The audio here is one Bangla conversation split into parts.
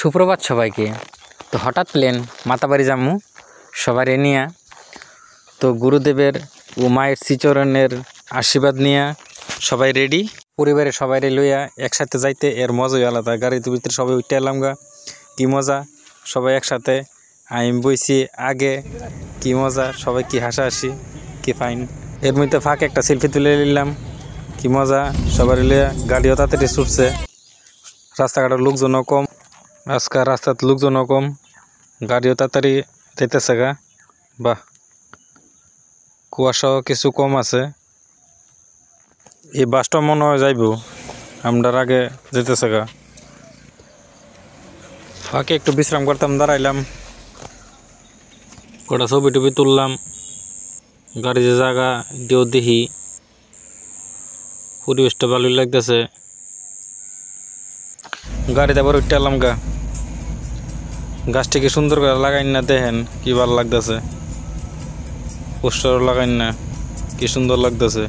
সুপ্রভাত সবাইকে তো হঠাৎ প্লেন মাতাবাড়ি জামু সবার নিয়া তো গুরুদেবের ও মায়ের শ্রীচরণের আশীর্বাদ নিয়ে সবাই রেডি পরিবারের সবাই লইয়া একসাথে যাইতে এর মজাই আলাদা গাড়িতে ভিতরে সবাই উঠতে এলাম গা কী মজা সবাই একসাথে আমি বইছি আগে কি মজা সবাই কি হাসাহাসি কি ফাইন এর মধ্যে ফাঁক একটা সেলফি তুলে নিলাম কি মজা সবার গাড়িও তাড়াতাড়ি ছুটছে রাস্তাঘাটের লোকজনও কম আজকাল রাস্তার লোকজনও কম গাড়িও তাড়াতাড়ি যেতেছে গা বাহ কুয়াশাও কিছু কম আছে এই বাসটা মনে হয় যাইব আমরা আগে যেতেছে গা ফাঁকে একটু বিশ্রাম করতাম দাঁড়াইলাম কটা ছবি টুবি তুললাম গাড়ি যে জায়গা দিয়েও দেখি পরিবেশটা ভালোই লাগতেছে গাড়িতে আবার উঠতে গা গাছটিকে সুন্দর করে লাগাইন না দেখেন কি ভালো লাগতেছে পোস্টার লাগাইন না কি সুন্দর লাগতেছে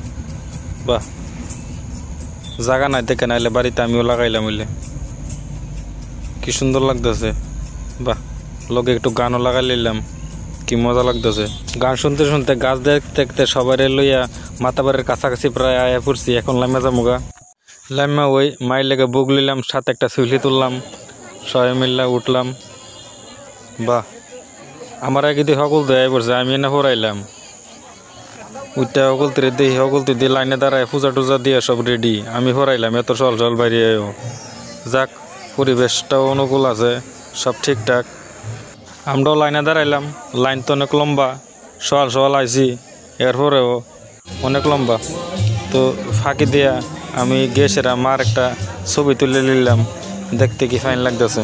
বাহ জায়গা নাই দেখে আইলে বাড়িতে আমিও লাগাইলাম ওইলে কি সুন্দর লাগতেছে বাহ লোকে একটু গানও লাগাই নিলাম কি মজা লাগতেছে গান শুনতে শুনতে গাছ দেখতে দেখতে সবাই লইয়া মাতাবাড়ির কাছাকাছি প্রায় আয়া পড়ছি এখন লাইমা যামুগা লাইমা ওই মাই লেগে বুক নিলাম সাথে একটা সুইলি তুললাম সবাই মিল্লা উঠলাম বাহ আমার আগে দিয়ে সকল দেয় পড়ছে আমি এনে হরাইলাম উঠতে সকল তিরে দিয়ে সকল তি দিয়ে লাইনে দাঁড়ায় পূজা টুজা দিয়ে সব রেডি আমি হরাইলাম এত সল সল বাইরে যাক পরিবেশটাও অনুকূল আছে সব ঠিকঠাক আমরাও লাইনে দাঁড়াইলাম লাইন তো অনেক লম্বা সল সল আইছি এরপরেও অনেক লম্বা তো ফাঁকি দিয়া আমি গেছিলাম মার একটা ছবি তুলে নিলাম দেখতে কি ফাইন লাগতেছে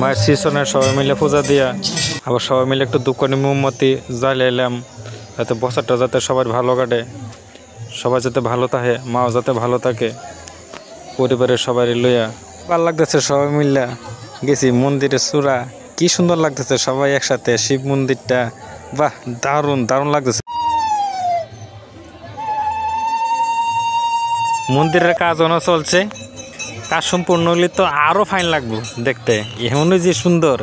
মায়ের সিসনে সবাই মিলে পূজা দিয়া আবার সবাই মিলে একটু দোকানে মোমবাতি জ্বালিয়ে এলাম যাতে বছরটা যাতে সবার ভালো কাটে সবাই যাতে ভালো থাকে মাও যাতে ভালো থাকে পরিবারের সবারই লইয়া ভাল লাগতেছে সবাই মিলে গেছি মন্দিরে চূড়া কি সুন্দর লাগতেছে সবাই একসাথে শিব মন্দিরটা বাহ দারুণ দারুণ লাগতেছে মন্দিরের কাজ অন চলছে কাজ সম্পূর্ণ হলে তো আরও ফাইন লাগবো দেখতে এমনই যে সুন্দর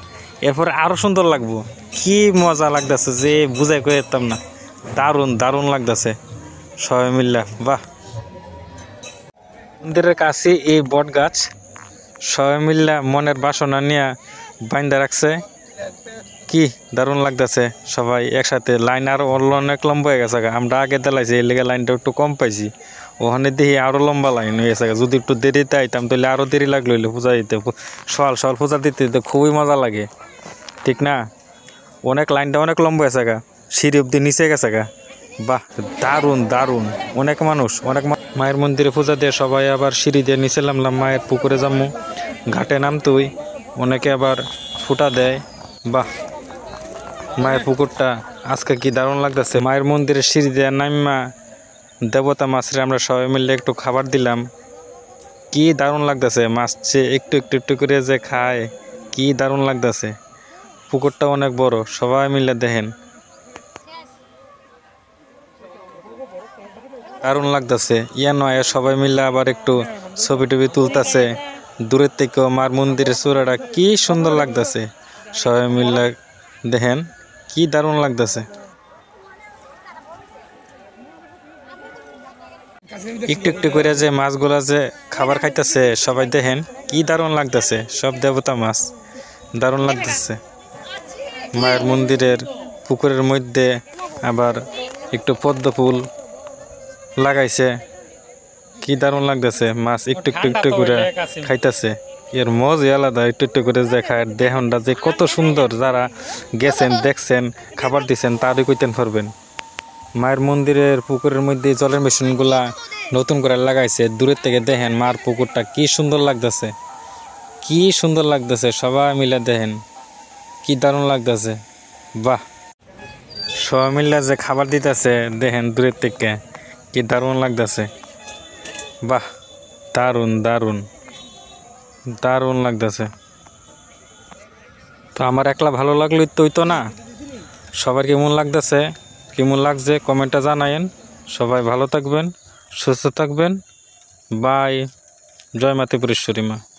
এরপর আরও সুন্দর লাগবো কি মজা লাগতেছে যে বুঝাই করে যেতাম না দারুণ দারুণ লাগতেছে সবাই মিল্লা বাহ মন্দিরের কাছে এই বট গাছ সবাই মিল্লা মনের বাসনা নিয়ে বাইন্দা রাখছে কি দারুণ লাগতেছে সবাই একসাথে লাইন আরও অনেক লম্বা হয়ে গেছে আমরা আগে দালাইছি এই লেগে লাইনটা একটু কম পাইছি ওখানে দেখি আরও লম্বা লাইন হয়ে গেছে যদি একটু দেরিতে আইতাম তাহলে আরও দেরি লাগলো হইলে পূজা দিতে সল সল পূজা দিতে দিতে খুবই মজা লাগে ঠিক না অনেক লাইনটা অনেক লম্বা হয়েছে গা সিঁড়ি অব্দি নিচে গেছে গা বাহ দারুণ দারুণ অনেক মানুষ অনেক মায়ের মন্দিরে পূজা দিয়ে সবাই আবার সিঁড়ি দিয়ে নিচে নামলাম মায়ের পুকুরে জামু ঘাটে নামতুই অনেকে আবার ফুটা দেয় বাহ মায়ের পুকুরটা আজকে কি দারুণ লাগতেছে মায়ের মন্দিরের সিঁড়ি দেওয়ার নামিমা দেবতা মাছের আমরা সবাই মিলে একটু খাবার দিলাম কি দারুণ লাগতেছে মাছ যে একটু একটু একটু করে যে খায় কি দারুণ লাগতেছে পুকুরটা অনেক বড় সবাই মিলে দেখেন দারুণ লাগতেছে ইয়া নয় সবাই মিলে আবার একটু ছবি টবি তুলতেছে দূরের থেকেও মার মন্দিরের চূড়াটা কি সুন্দর লাগতেছে সবাই মিলে দেখেন কি দারুণ লাগতেছে একটু একটু করে যে মাছগুলা যে খাবার খাইতেছে সবাই দেখেন কি দারুণ লাগতেছে সব দেবতা মাছ দারুণ লাগতেছে মায়ের মন্দিরের পুকুরের মধ্যে আবার একটু পদ্ম ফুল লাগাইছে কি দারুণ লাগতেছে মাছ একটু একটু একটু করে খাইতেছে এর মজাই আলাদা একটু একটু করে দেখায় দেহনটা যে কত সুন্দর যারা গেছেন দেখছেন খাবার দিচ্ছেন তারই কইতেন পারবেন মায়ের মন্দিরের পুকুরের মধ্যে জলের মেশিনগুলা নতুন করে লাগাইছে দূরের থেকে দেখেন মার পুকুরটা কি সুন্দর লাগতেছে কি সুন্দর লাগতেছে সবাই মিলে দেখেন কি দারুণ লাগতেছে বাহ সবাই মিলে যে খাবার দিতেছে দেখেন দূরের থেকে কি দারুণ লাগতেছে বাহ দারুণ দারুণ দারুণ লাগতেছে তো আমার একলা ভালো লাগলো তুই তো না সবার কেমন লাগতেছে কেমন লাগছে কমেন্টটা জানায়েন সবাই ভালো থাকবেন সুস্থ থাকবেন বাই জয় মাতিপুরেশ্বরী মা